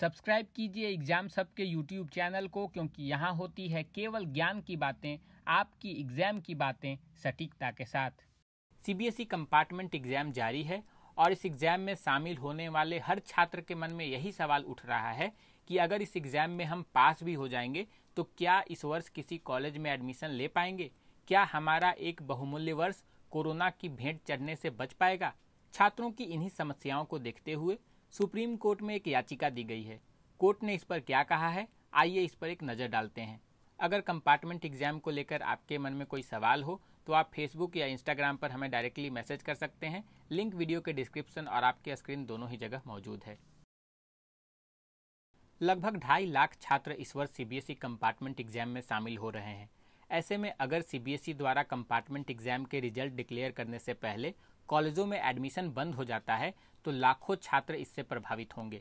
Subscribe कीजिए exam सबके YouTube channel को क्योंकि यहाँ होती है केवल ज्ञान की बातें आपकी एग्जाम की बातें सटीकता के साथ सीबीएसई e कंपार्टमेंट एग्जाम जारी है और इस एग्जाम में शामिल होने वाले हर छात्र के मन में यही सवाल उठ रहा है कि अगर इस एग्जाम में हम पास भी हो जाएंगे तो क्या इस वर्ष किसी कॉलेज में एडमिशन ले पाएंगे क्या हमारा एक बहुमूल्य वर्ष कोरोना की भेंट चढ़ने से बच पाएगा छात्रों की इन्हीं समस्याओं को देखते हुए सुप्रीम कोर्ट में एक याचिका दी गई है कोर्ट ने इस पर क्या कहा है आइए इस पर एक नज़र डालते हैं अगर कंपार्टमेंट एग्जाम को लेकर आपके मन में कोई सवाल हो तो आप फेसबुक या इंस्टाग्राम पर हमें डायरेक्टली मैसेज कर सकते हैं लिंक वीडियो के डिस्क्रिप्शन और आपके स्क्रीन दोनों ही जगह मौजूद है लगभग ढाई लाख छात्र इस वर्ष सीबीएसई कंपार्टमेंट एग्जाम में शामिल हो रहे हैं ऐसे में अगर सीबीएसई द्वारा कंपार्टमेंट एग्जाम के रिजल्ट डिक्लेयर करने से पहले कॉलेजों में एडमिशन बंद हो जाता है तो लाखों छात्र इससे प्रभावित होंगे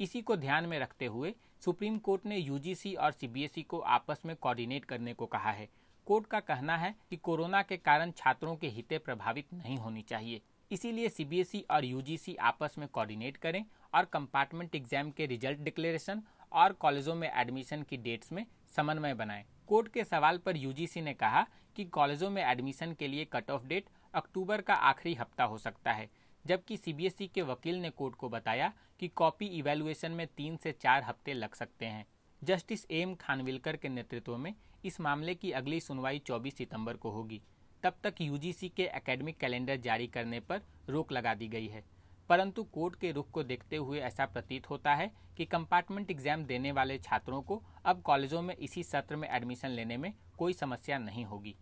इसी को ध्यान में रखते हुए सुप्रीम कोर्ट ने यूजीसी और सीबीएसई e को आपस में कोऑर्डिनेट करने को कहा है कोर्ट का कहना है कि कोरोना के कारण छात्रों के हितें प्रभावित नहीं होनी चाहिए इसीलिए सीबीएसई e और यूजीसी आपस में कोऑर्डिनेट करें और कंपार्टमेंट एग्जाम के रिजल्ट डिक्लेरेशन और कॉलेजों में एडमिशन की डेट्स में समन्वय बनाएं। कोर्ट के सवाल पर यूजीसी ने कहा कि कॉलेजों में एडमिशन के लिए कट ऑफ डेट अक्टूबर का आखिरी हफ्ता हो सकता है जबकि सीबीएसई के वकील ने कोर्ट को बताया कि कॉपी इवेलुएशन में तीन से चार हफ्ते लग सकते हैं जस्टिस एम खानविलकर के नेतृत्व में इस मामले की अगली सुनवाई 24 सितंबर को होगी तब तक यूजीसी के एकेडमिक कैलेंडर जारी करने पर रोक लगा दी गई है परंतु कोर्ट के रुख को देखते हुए ऐसा प्रतीत होता है कि कंपार्टमेंट एग्जाम देने वाले छात्रों को अब कॉलेजों में इसी सत्र में एडमिशन लेने में कोई समस्या नहीं होगी